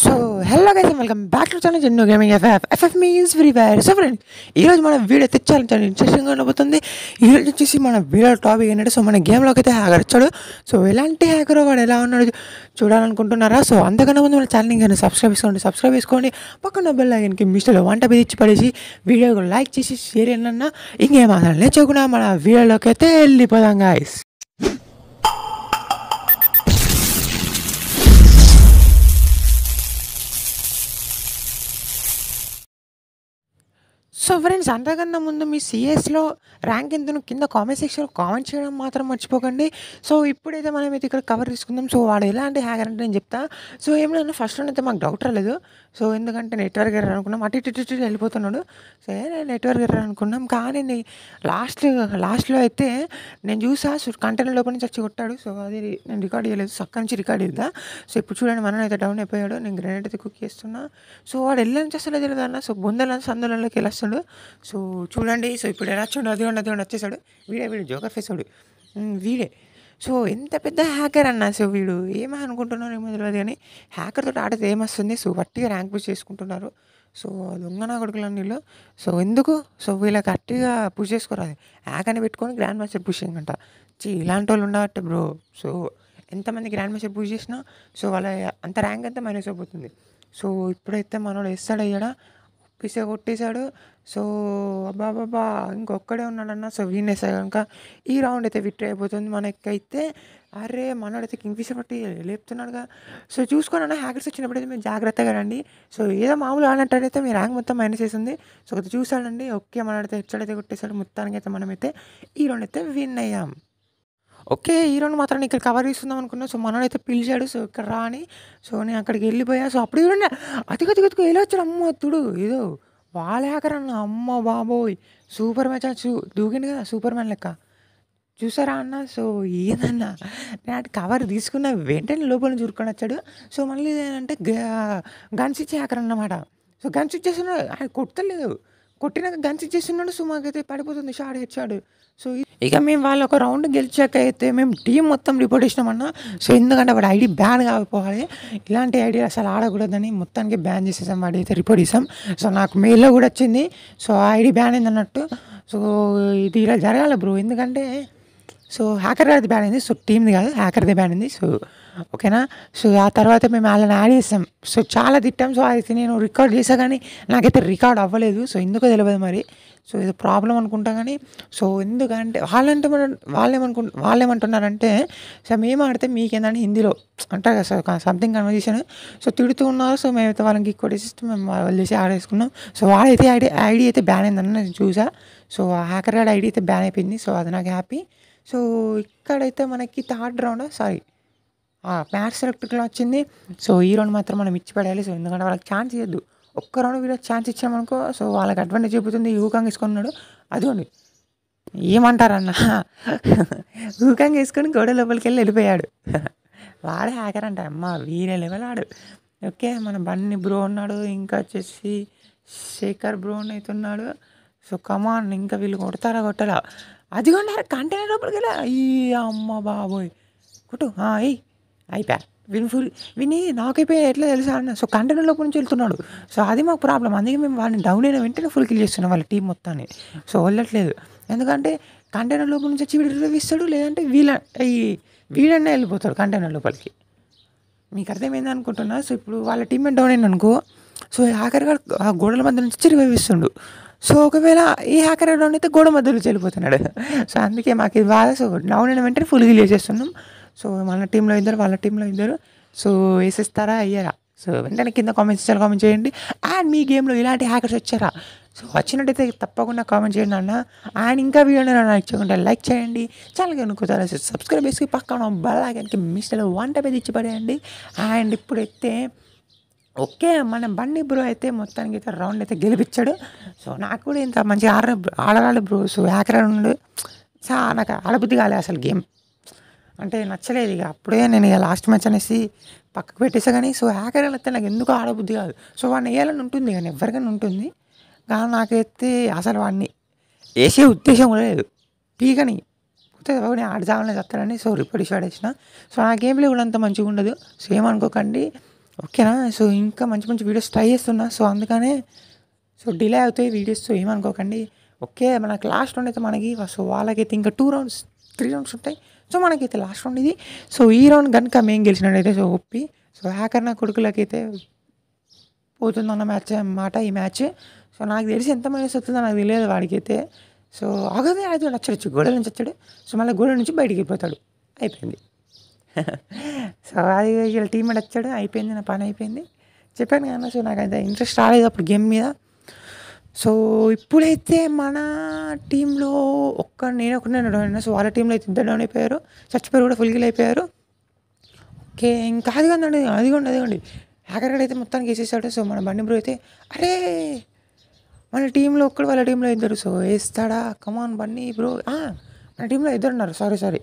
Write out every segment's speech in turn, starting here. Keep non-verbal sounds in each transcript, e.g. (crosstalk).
so hello guys welcome back to channel Jenno gaming FF FF means free fire so friend ఈరోజు మన video తెచ్చాలని చాలా ఇంట్రెస్టింగ్గా ఉండబోతుంది ఈరోజు వచ్చేసి మన వీడియో టాపిక్ ఏంటంటే సో మన గేమ్లోకి అయితే హ్యాకర్ వచ్చాడు సో ఎలాంటి హ్యాకర్ వాడు ఎలా ఉన్నాడు చూడాలనుకుంటున్నారా సో అంతకన్నా ముందు మన ఛానల్ కానీ సబ్స్క్రైబ్ చేసుకోండి సబ్స్క్రైబ్ చేసుకోండి పక్కన బెల్ ఐకన్కి మిస్టర్ వంట మీద ఇచ్చి పడేసి వీడియోకు లైక్ చేసి షేర్ చేయనన్నా ఇంకేం అసలు నేర్చుకున్నా మన వీడియోలోకి అయితే వెళ్ళిపోదాం గాయస్ సో ఫ్రెండ్స్ అంతకన్నా ముందు మీ సిఎస్లో ర్యాంక్ ఎంతను కింద కామెంట్ సెక్షన్లో కామెంట్ చేయడం మాత్రం మర్చిపోకండి సో ఇప్పుడైతే మనం అయితే ఇక్కడ కవర్ తీసుకుందాం సో వాడు ఎలాంటి హ్యాగర్ అంటే నేను చెప్తా సో ఏం లేదు ఫస్ట్ అయితే మాకు డౌట్ రాలేదు సో ఎందుకంటే నెట్వర్క్ ఎర్ర అనుకున్నాం అటు ఇటు ఇటు వెళ్ళిపోతున్నాడు సో నెట్వర్క్ ఎర్ర అనుకున్నాం కానీ లాస్ట్ లాస్ట్లో అయితే నేను చూసా కంటైనర్ లోపల నుంచి వచ్చి కొట్టాడు సో అది నేను రికార్డ్ చేయలేదు సక్క నుంచి రికార్డ్ చేద్దా సో ఇప్పుడు చూడండి మనం అయితే డౌన్ అయిపోయాడు నేను గ్రెనేట్ అయితే కుక్ చేస్తున్నా సో వాడు వెళ్ళాను చేస్తలేదు తెలియదు అన్న సో బొందల సందులలోకి వెళ్ళొస్తాడు సో చూడండి సో ఇప్పుడు ఎలా చూడండి అది అది వచ్చేసాడు వీడే వీడు జోకర్ వాడు వీడే సో ఎంత పెద్ద హ్యాకర్ అన్న సో వీడు ఏమో అనుకుంటున్నారు ఏమో తెలియదు కానీ హ్యాకర్తో ఆడితే ఏమొస్తుంది సో వట్టిగా ర్యాంక్ పుష్ చేసుకుంటున్నారు సో దొంగన కొడుకులని వీళ్ళు సో ఎందుకు సో వీళ్ళకి అట్టిగా పుష్ చేసుకోరాదు హ్యాక్ అని పెట్టుకొని గ్రాండ్ మాస్టర్ పుషింగ్ అంట చీ ఇలాంటి వాళ్ళు ఉండవట్టే బ్రో సో ఎంతమంది గ్రాండ్ మాస్టర్ పూజ చేసినా సో వాళ్ళ అంత ర్యాంక్ అంతా మైనస్ అయిపోతుంది సో ఇప్పుడైతే మనోడు వేస్తాడు అయ్యాడా పిస కొట్టేశాడు సో అబ్బాబాబా ఇంకొక్కడే ఉన్నాడన్న సో వీణేసా కనుక ఈ రౌండ్ అయితే విక్టరీ అయిపోతుంది మనకైతే అరే కింగ్ కింగ్ఫిషర్ పట్టి లేపుతున్నాడుగా సో అన్న హ్యాకర్స్ వచ్చినప్పుడైతే మీరు జాగ్రత్తగా రండి సో ఏదో మామూలు ఆడినట్టయితే మీ ర్యాంక్ మొత్తం మైనస్ చేసింది సో అది చూసాడండి ఓకే మనడైతే హెడ్సైడ్ అయితే కొట్టేశాడు మొత్తానికి అయితే మనమైతే ఈ రౌండ్ అయితే విన్ అయ్యాం ఓకే హీరోని మాత్రం ఇక్కడ కవర్ చేస్తున్నాం అనుకున్నా సో అయితే పిలిచాడు సో ఇక్కడ రాని సో నేను అక్కడికి వెళ్ళిపోయా సో అప్పుడు చూడండి అతికి అతికి అతికి వెళ్ళొచ్చాడు అమ్మ అత్తుడు ఏదో వాళ్ళేకర్ అన్న అమ్మ బాబోయ్ సూపర్ మ్యాచ్ దూకిండు కదా సూపర్ మ్యాన్ లెక్క చూసారా అన్న సో ఏదన్నా నేను అటు కవర్ తీసుకున్న వెంటనే లోపల చూరుకొని వచ్చాడు సో మళ్ళీ ఏంటంటే గన్స్ అన్నమాట సో గన్స్ ఇచ్చేసిన ఆయన కొట్టలేదు కొట్టినాక గన్స్ ఇచ్చేస్తున్నాడు మాకైతే పడిపోతుంది షాడ్ హెచ్చాడు సో ఇక మేము వాళ్ళు ఒక రౌండ్ గెలిచాక అయితే మేము టీం మొత్తం రిపోర్ట్ ఇచ్చినామన్న సో ఎందుకంటే వాడు ఐడి బ్యాన్ కాకపోవాలి ఇలాంటి ఐడి అసలు ఆడకూడదని మొత్తానికి బ్యాన్ చేసేసాం వాడి అయితే రిపోర్ట్ ఇస్తాం సో నాకు మెయిల్లో కూడా వచ్చింది సో ఆ ఐడి బ్యాన్ అయింది అన్నట్టు సో ఇది ఇలా జరగాలి బ్రో ఎందుకంటే సో హ్యాకర్ గారిది బ్యాన్ అయింది సో టీమ్ది కాదు హ్యాకర్ది బ్యాన్ అయింది సో ఓకేనా సో ఆ తర్వాత మేము వాళ్ళని యాడ్ చేస్తాం సో చాలా తిట్టాం సో అయితే నేను రికార్డ్ చేసా కానీ నాకైతే రికార్డ్ అవ్వలేదు సో ఎందుకో తెలియదు మరి సో ఇది ప్రాబ్లం అనుకుంటా కానీ సో ఎందుకంటే వాళ్ళంటే మనం వాళ్ళేమనుకు వాళ్ళేమంటున్నారంటే సో మేము ఆడితే మీకేందని హిందీలో అంటారు కదా సార్ సంథింగ్ కన్వర్జేషన్ సో తిడుతూ ఉన్నారు సో మేమైతే వాళ్ళకి కొట్టేసి మేము వాళ్ళు చేసి ఆడేసుకున్నాం సో వాళ్ళైతే ఐడి ఐడి అయితే బ్యాన్ అయిందని నేను చూసా సో ఆ హ్యాకర్ ఐడి అయితే బ్యాన్ అయిపోయింది సో అది నాకు హ్యాపీ సో ఇక్కడైతే మనకి థర్డ్ రౌండ్ సారీ మ్యాచ్ ఎలక్ట్రిక్లో వచ్చింది సో ఈ రౌండ్ మాత్రం మనం ఇచ్చి పడేయాలి సో ఎందుకంటే వాళ్ళకి ఛాన్స్ ఇవ్వద్దు ఒక్క రౌండ్ వీళ్ళకి ఛాన్స్ ఇచ్చామనుకో సో వాళ్ళకి అడ్వాంటేజ్ చూపుతుంది ఊకంగా వేసుకున్నాడు అదిగోండి ఏమంటారన్న ఊకాంగ్ (laughs) వేసుకొని గోడ లోపలికి వెళ్ళి వెళ్ళిపోయాడు (laughs) వాడే హ్యాకర్ అంట అమ్మ వీరే లెవెల్ ఆడు ఓకే మన బన్నీ బ్రో ఉన్నాడు ఇంకా వచ్చేసి శేఖర్ బ్రో అయితే ఉన్నాడు సో కమాన్ ఇంకా వీళ్ళు కొడతారా కొట్టరా అదిగోండి కంటైనర్ లోపలికి వెళ్ళా ఈ అమ్మ బాబోయ్ కుటు ఏయ్ అయిపోయారు వీళ్ళు ఫుల్ విని నాకైపోయి ఎట్లా తెలుసా అన్న సో కంటెంట్ లోపల నుంచి వెళ్తున్నాడు సో అది మాకు ప్రాబ్లం అందుకే మేము వాళ్ళని డౌన్ అయిన వెంటనే ఫుల్ కిల్ చేస్తున్నాం వాళ్ళ టీం మొత్తాన్ని సో వెళ్ళట్లేదు ఎందుకంటే కంటైనర్ లోపల నుంచి వచ్చి వీడు ఇస్తాడు లేదంటే వీళ్ళ ఈ వీడన్నా వెళ్ళిపోతాడు కంటైనర్ లోపలికి మీకు అర్థమైంది అనుకుంటున్నా సో ఇప్పుడు వాళ్ళ టీం డౌన్ అయింది అనుకో సో హ్యాకర్గా ఆ గోడల మధ్య నుంచి చిరిగి సో ఒకవేళ ఈ హ్యాకర్ డౌన్ అయితే గోడ మధ్యలో చెల్లిపోతున్నాడు సో అందుకే మాకు ఇది బాగా సో డౌన్ అయిన వెంటనే ఫుల్ గిల్ చేసేస్తున్నాం సో మన టీంలో ఇద్దరు వాళ్ళ టీంలో ఇద్దరు సో వేసేస్తారా అయ్యారా సో వెంటనే కింద కామెంట్స్ ఇచ్చారు కామెంట్ చేయండి అండ్ మీ గేమ్లో ఇలాంటి హ్యాకర్స్ వచ్చారా సో వచ్చినట్టయితే తప్పకుండా కామెంట్ చేయండి అన్న అండ్ ఇంకా వీడియోని లైక్ చేయకుండా లైక్ చేయండి చాలా అనుకుంటారా సబ్స్క్రైబ్ చేసి పక్కన బలాగానికి మిస్టర్ వంట మీద ఇచ్చి పడేయండి అండ్ ఇప్పుడైతే ఓకే మన బండి బ్రో అయితే మొత్తానికి అయితే రౌండ్ అయితే గెలిపించాడు సో నాకు కూడా ఇంత మంచి ఆడ ఆడరాడు బ్రో సో హ్యాకర్ ఉండు నాకు ఆడబుద్ధి కాలేదు అసలు గేమ్ అంటే నచ్చలేదు ఇక అప్పుడే నేను ఇక లాస్ట్ మ్యాచ్ అనేసి పక్కకు పెట్టేసా కానీ సో హ్యాకర్ అయితే నాకు ఎందుకు ఆడబుద్ధి కాదు సో వాడిని వేయాలని ఉంటుంది కానీ ఎవరికైనా ఉంటుంది కానీ నాకైతే అసలు వాడిని వేసే ఉద్దేశం కూడా లేదు పీకని పోతే నేను ఆడదామని చెప్తాడని సో రిపోర్ట్ ఇష్యూ ఆడేసిన సో నా గేమ్ ప్లే కూడా అంత మంచిగా ఉండదు సో ఏమనుకోకండి ఓకేనా సో ఇంకా మంచి మంచి వీడియోస్ ట్రై చేస్తున్నా సో అందుకనే సో డిలే అవుతాయి వీడియోస్ సో ఏమనుకోకండి ఓకే మనకు లాస్ట్ రౌండ్ అయితే మనకి సో వాళ్ళకైతే ఇంకా టూ రౌండ్స్ త్రీ రౌండ్స్ ఉంటాయి సో మనకైతే లాస్ట్ రౌండ్ ఇది సో ఈ రౌండ్ కనుక మేము గెలిచినట్టయితే సో ఒప్పి సో హ్యాకర్ నా కొడుకులకైతే పోతుందన్న మ్యాచ్ అన్నమాట ఈ మ్యాచ్ సో నాకు తెలిసి ఎంత మైనస్ వస్తుందో నాకు తెలియదు వాడికైతే సో ఆగదే అయితే వచ్చాడు గోడ నుంచి వచ్చాడు సో మళ్ళీ గోడ నుంచి బయటికి వెళ్ళిపోతాడు అయిపోయింది (laughs) సో అది వీళ్ళ టీమేట్ వచ్చాడు అయిపోయింది నా పని అయిపోయింది చెప్పాను కదా సో నాకు అంత ఇంట్రెస్ట్ రాలేదు అప్పుడు గేమ్ మీద సో ఇప్పుడైతే మన టీంలో ఒక్క నేను ఒకనే డౌన్ సో వాళ్ళ టీంలో అయితే ఇద్దరు డౌన్ అయిపోయారు చచ్చిపోయారు కూడా ఫుల్ గిల్ అయిపోయారు ఓకే ఇంకా అది కాదండి అది కొండి అది కొండి హ్యాకర్ గడ్ అయితే మొత్తానికి వేసేసాడు సో మన బండి బ్రో అయితే అరే మన టీంలో ఒక్కడు వాళ్ళ టీంలో ఇద్దరు సో వేస్తాడా కమాన్ బన్నీ బ్రో మన టీంలో ఇద్దరు ఉన్నారు సారీ సారీ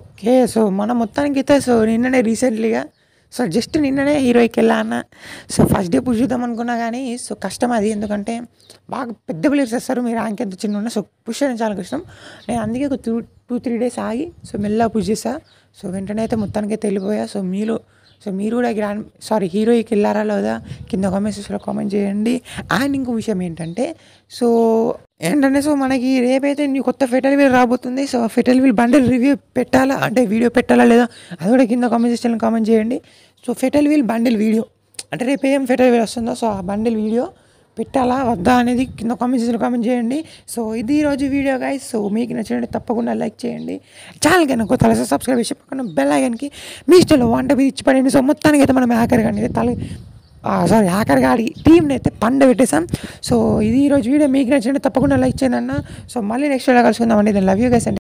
ఓకే సో మన మొత్తానికి అయితే సో నిన్ననే రీసెంట్లీగా సో జస్ట్ నిన్ననే హీరోయిక్ వెళ్ళా అన్న సో ఫస్ట్ డే పుష్ చూద్దాం అనుకున్నా కానీ సో కష్టం అది ఎందుకంటే బాగా పెద్ద ప్లేయర్స్ వస్తారు మీరు ర్యాంక్ ఎంత చిన్న ఉన్నా సో పుష్ చేయడం చాలా కష్టం నేను అందుకే ఒక టూ టూ త్రీ డేస్ ఆగి సో మెల్లగా పుష్ చేసా సో వెంటనే అయితే మొత్తానికి వెళ్ళిపోయా సో మీలో సో మీరు కూడా గ్రాండ్ సారీ హీరోయికి వెళ్ళారా లేదా కింద కామెంట్స్లో కామెంట్ చేయండి అండ్ ఇంకో విషయం ఏంటంటే సో ఏంటంటే సో మనకి రేపైతే నీ కొత్త ఫెటల్ వీల్ రాబోతుంది so faded wheel bundle review పెట్టాలా అంటే వీడియో పెట్టాలా లేదా అది కూడా కింద కామెంట్ సెక్షన్లో కామెంట్ చేయండి so faded wheel bundle video అంటే రేపు ఏం ఫెటల్ వీల్ వస్తుందో సో ఆ బండిల్ వీడియో పెట్టాలా వద్దా అనేది కింద కామెంట్ సెక్షన్లో కామెంట్ చేయండి సో ఇది ఈరోజు వీడియో గైస్ సో మీకు నచ్చినట్టు తప్పకుండా లైక్ చేయండి ఛానల్ కనుక తలసా సబ్స్క్రైబ్ చేసి పక్కన బెల్ ఐకన్కి మీ ఇష్టంలో వంట మీద ఇచ్చి పడండి సో మొత్తానికి అయితే మనం హ్యాకర్ కానీ తల సారీ హ్యాకర్ గాడి టీంని అయితే పండ పెట్టేశాం సో ఇది ఈరోజు వీడియో మీకు నచ్చినట్టు తప్పకుండా లైక్ చేయండి అన్న సో మళ్ళీ నెక్స్ట్ వీడియో కలుసుకుందామండి నేను లవ్ యూ గైస్ అండి